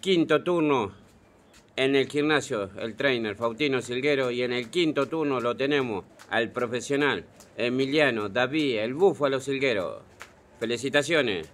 quinto turno en el gimnasio, el trainer Fautino Silguero, y en el quinto turno lo tenemos al profesional Emiliano David, el búfalo Silguero. Felicitaciones.